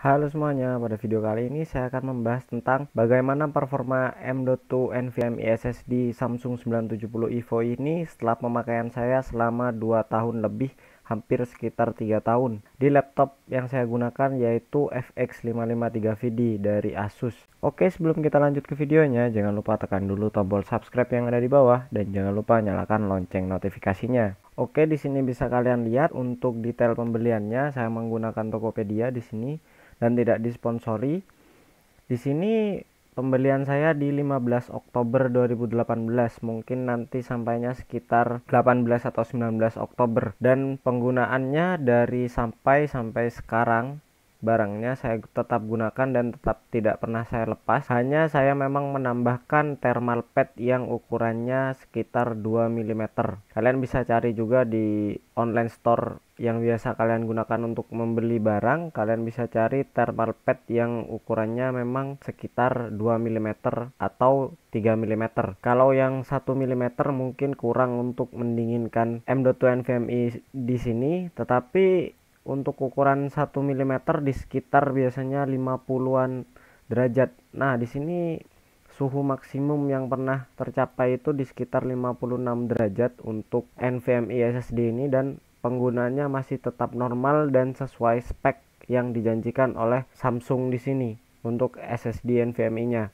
Halo semuanya, pada video kali ini saya akan membahas tentang bagaimana performa M.2 NVMe SSD Samsung 970 EVO ini setelah pemakaian saya selama 2 tahun lebih hampir sekitar 3 tahun di laptop yang saya gunakan yaitu FX553VD dari Asus. Oke, sebelum kita lanjut ke videonya, jangan lupa tekan dulu tombol subscribe yang ada di bawah dan jangan lupa nyalakan lonceng notifikasinya. Oke, di sini bisa kalian lihat untuk detail pembeliannya saya menggunakan Tokopedia di sini dan tidak disponsori. Di sini pembelian saya di 15 Oktober 2018 mungkin nanti sampainya sekitar 18 atau 19 Oktober dan penggunaannya dari sampai sampai sekarang barangnya saya tetap gunakan dan tetap tidak pernah saya lepas hanya saya memang menambahkan thermal pad yang ukurannya sekitar 2 mm kalian bisa cari juga di online store yang biasa kalian gunakan untuk membeli barang kalian bisa cari thermal pad yang ukurannya memang sekitar 2 mm atau 3 mm kalau yang 1 mm mungkin kurang untuk mendinginkan M.2 NVMe di sini tetapi untuk ukuran 1 mm di sekitar biasanya 50-an derajat nah di sini suhu maksimum yang pernah tercapai itu di sekitar 56 derajat untuk NVMe SSD ini dan penggunanya masih tetap normal dan sesuai spek yang dijanjikan oleh Samsung di sini untuk SSD NVMe-nya.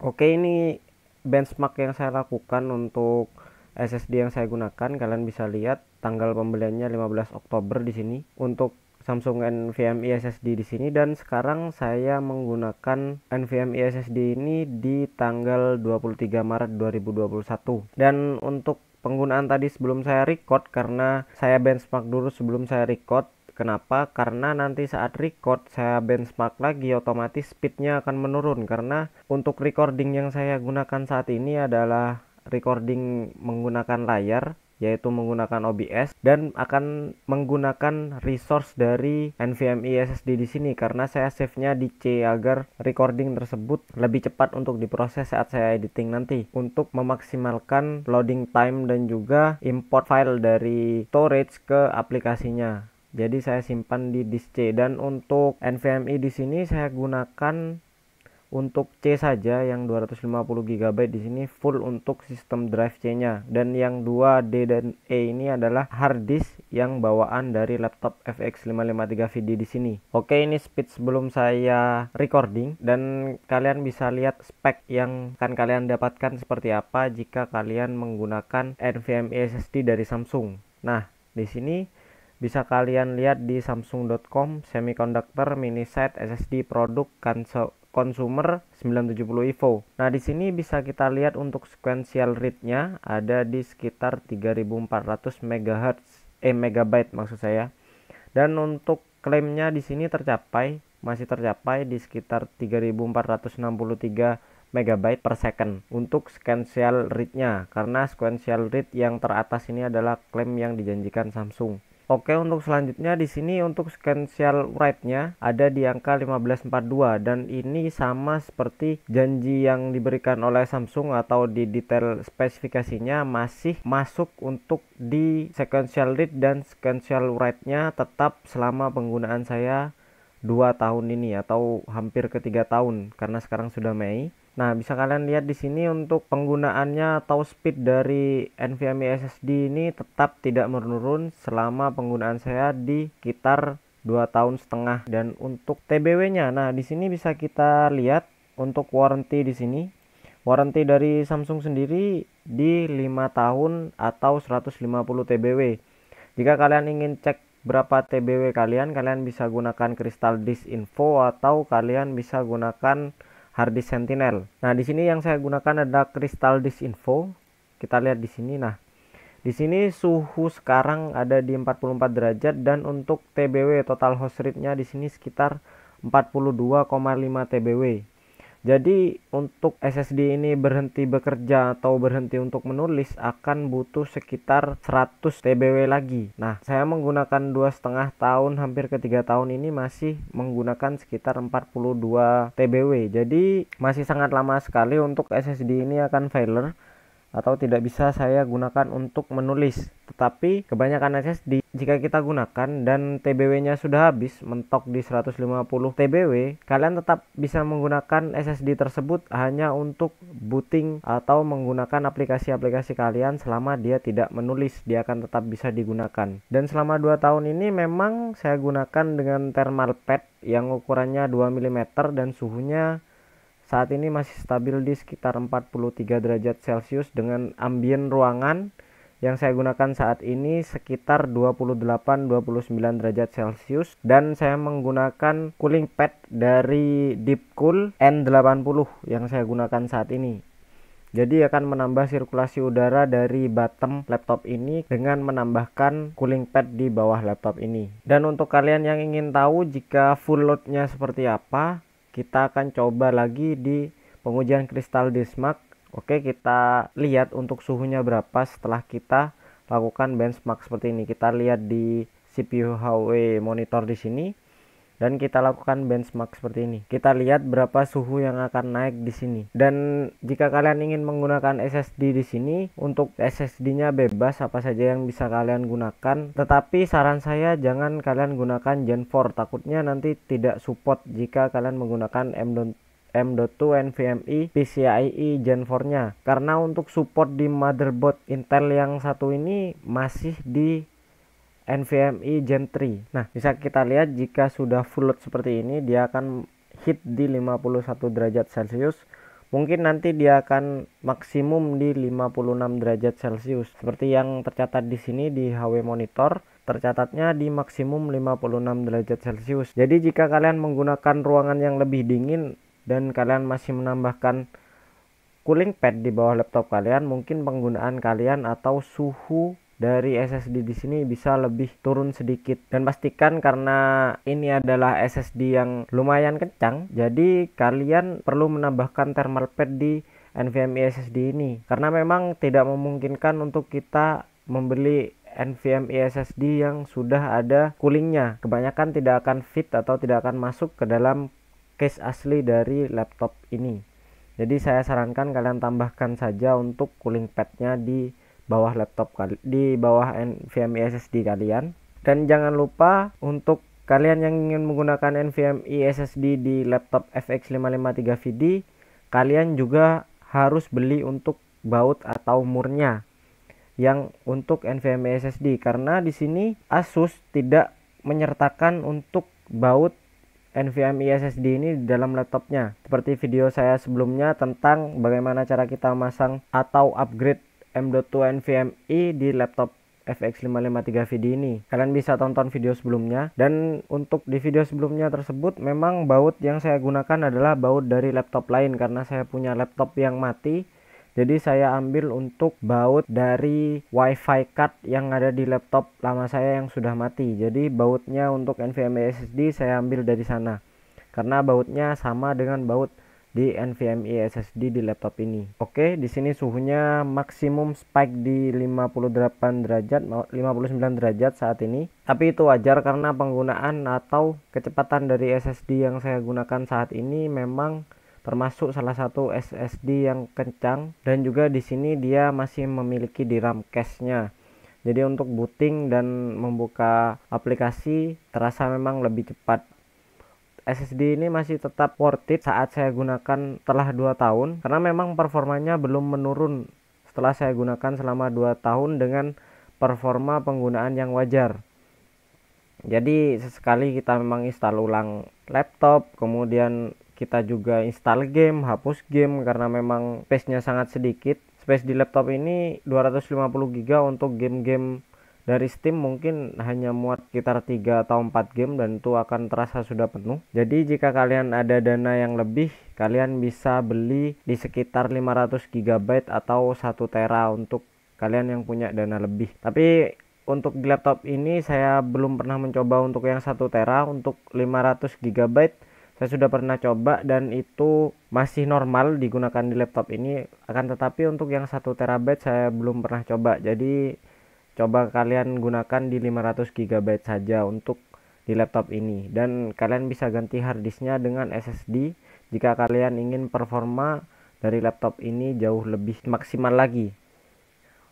Oke, ini benchmark yang saya lakukan untuk SSD yang saya gunakan. Kalian bisa lihat tanggal pembeliannya 15 Oktober di sini untuk Samsung NVMe SSD di sini dan sekarang saya menggunakan NVMe SSD ini di tanggal 23 Maret 2021. Dan untuk penggunaan tadi sebelum saya record karena saya benchmark dulu sebelum saya record Kenapa? Karena nanti saat record saya benchmark lagi otomatis speednya akan menurun karena untuk recording yang saya gunakan saat ini adalah recording menggunakan layar yaitu menggunakan OBS dan akan menggunakan resource dari NVMe SSD di sini karena saya save-nya di C agar recording tersebut lebih cepat untuk diproses saat saya editing nanti untuk memaksimalkan loading time dan juga import file dari storage ke aplikasinya. Jadi saya simpan di disk C dan untuk NVMe di sini saya gunakan untuk C saja yang 250 GB di sini full untuk sistem drive C-nya dan yang 2D dan E ini adalah hard disk yang bawaan dari laptop FX553VD di sini. Oke, ini speed sebelum saya recording dan kalian bisa lihat spek yang akan kalian dapatkan seperti apa jika kalian menggunakan NVMe SSD dari Samsung. Nah, di sini bisa kalian lihat di samsung.com semiconductor mini set SSD produk Kanso consumer 970 EVO. Nah, di sini bisa kita lihat untuk sequential read-nya ada di sekitar 3400 MHz eh megabyte maksud saya. Dan untuk klaimnya di sini tercapai masih tercapai di sekitar 3463 megabyte per second untuk sequential read-nya karena sequential read yang teratas ini adalah klaim yang dijanjikan Samsung. Oke untuk selanjutnya di sini untuk sequential write nya ada di angka 1542 dan ini sama seperti janji yang diberikan oleh Samsung atau di detail spesifikasinya masih masuk untuk di sequential read dan sequential write-nya tetap selama penggunaan saya 2 tahun ini atau hampir ketiga tahun karena sekarang sudah Mei Nah, bisa kalian lihat di sini untuk penggunaannya atau speed dari NVMe SSD ini tetap tidak menurun selama penggunaan saya di sekitar 2 tahun setengah dan untuk TBW-nya. Nah, di sini bisa kita lihat untuk warranty di sini. Warranty dari Samsung sendiri di 5 tahun atau 150 TBW. Jika kalian ingin cek berapa TBW kalian, kalian bisa gunakan Crystal Disk Info atau kalian bisa gunakan Hardy Sentinel. Nah, di sini yang saya gunakan ada kristal disk info. Kita lihat di sini. Nah, di sini suhu sekarang ada di 44 derajat dan untuk TBW total host rate-nya di sini sekitar 42,5 TBW. Jadi untuk SSD ini berhenti bekerja atau berhenti untuk menulis akan butuh sekitar 100 TBW lagi. Nah, saya menggunakan dua setengah tahun hampir ketiga tahun ini masih menggunakan sekitar 42 TBW. Jadi masih sangat lama sekali untuk SSD ini akan failure atau tidak bisa saya gunakan untuk menulis. Tetapi kebanyakan SSD jika kita gunakan dan TBW-nya sudah habis mentok di 150 TBW, kalian tetap bisa menggunakan SSD tersebut hanya untuk booting atau menggunakan aplikasi-aplikasi kalian selama dia tidak menulis, dia akan tetap bisa digunakan. Dan selama 2 tahun ini memang saya gunakan dengan thermal pad yang ukurannya 2 mm dan suhunya saat ini masih stabil di sekitar 43 derajat Celcius dengan ambien ruangan yang saya gunakan saat ini sekitar 28-29 derajat Celcius dan saya menggunakan cooling pad dari Deepcool N80 yang saya gunakan saat ini. Jadi akan menambah sirkulasi udara dari bottom laptop ini dengan menambahkan cooling pad di bawah laptop ini. Dan untuk kalian yang ingin tahu jika full loadnya seperti apa, kita akan coba lagi di pengujian kristal Bismarck Oke kita lihat untuk suhunya berapa setelah kita lakukan benchmark seperti ini kita lihat di CPU HW monitor di sini dan kita lakukan benchmark seperti ini. Kita lihat berapa suhu yang akan naik di sini. Dan jika kalian ingin menggunakan SSD di sini, untuk SSD-nya bebas apa saja yang bisa kalian gunakan. Tetapi saran saya jangan kalian gunakan Gen 4, takutnya nanti tidak support jika kalian menggunakan M.2 M.2 NVMe PCIe Gen 4 nya karena untuk support di motherboard Intel yang satu ini masih di NVMe Gen 3 nah bisa kita lihat jika sudah full load seperti ini dia akan hit di 51 derajat celcius mungkin nanti dia akan maksimum di 56 derajat celcius seperti yang tercatat di sini di HW monitor tercatatnya di maksimum 56 derajat celcius jadi jika kalian menggunakan ruangan yang lebih dingin dan kalian masih menambahkan cooling pad di bawah laptop kalian mungkin penggunaan kalian atau suhu dari SSD di sini bisa lebih turun sedikit dan pastikan karena ini adalah SSD yang lumayan kencang jadi kalian perlu menambahkan thermal pad di NVMe SSD ini karena memang tidak memungkinkan untuk kita membeli NVMe SSD yang sudah ada coolingnya kebanyakan tidak akan fit atau tidak akan masuk ke dalam case asli dari laptop ini jadi saya sarankan kalian tambahkan saja untuk cooling padnya di bawah laptop kali di bawah NVMe SSD kalian dan jangan lupa untuk kalian yang ingin menggunakan NVMe SSD di laptop FX553VD kalian juga harus beli untuk baut atau murnya yang untuk NVMe SSD karena di sini Asus tidak menyertakan untuk baut NVMe SSD ini di dalam laptopnya. Seperti video saya sebelumnya tentang bagaimana cara kita masang atau upgrade M.2 NVMe di laptop FX553 VD ini. Kalian bisa tonton video sebelumnya dan untuk di video sebelumnya tersebut memang baut yang saya gunakan adalah baut dari laptop lain karena saya punya laptop yang mati. Jadi saya ambil untuk baut dari WiFi card yang ada di laptop lama saya yang sudah mati. Jadi bautnya untuk NVMe SSD saya ambil dari sana. Karena bautnya sama dengan baut di NVMe SSD di laptop ini. Oke, di sini suhunya maksimum spike di 58 derajat 59 derajat saat ini. Tapi itu wajar karena penggunaan atau kecepatan dari SSD yang saya gunakan saat ini memang termasuk salah satu SSD yang kencang dan juga di sini dia masih memiliki DRAM cache-nya. Jadi untuk booting dan membuka aplikasi terasa memang lebih cepat SSD ini masih tetap worth it saat saya gunakan telah 2 tahun karena memang performanya belum menurun setelah saya gunakan selama 2 tahun dengan performa penggunaan yang wajar. Jadi sesekali kita memang install ulang laptop, kemudian kita juga install game, hapus game karena memang space-nya sangat sedikit. Space di laptop ini 250 GB untuk game-game dari Steam mungkin hanya muat sekitar 3 atau 4 game dan itu akan terasa sudah penuh. Jadi jika kalian ada dana yang lebih, kalian bisa beli di sekitar 500 GB atau 1 tera untuk kalian yang punya dana lebih. Tapi untuk di laptop ini saya belum pernah mencoba untuk yang 1 tera untuk 500 GB saya sudah pernah coba dan itu masih normal digunakan di laptop ini akan tetapi untuk yang 1 terabyte saya belum pernah coba jadi coba kalian gunakan di 500 GB saja untuk di laptop ini dan kalian bisa ganti harddisknya dengan SSD jika kalian ingin performa dari laptop ini jauh lebih maksimal lagi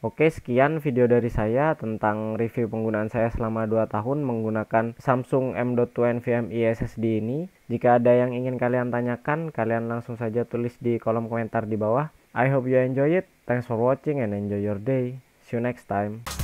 Oke sekian video dari saya tentang review penggunaan saya selama 2 tahun menggunakan Samsung M.2 NVMe SSD ini Jika ada yang ingin kalian tanyakan kalian langsung saja tulis di kolom komentar di bawah I hope you enjoy it, thanks for watching and enjoy your day, see you next time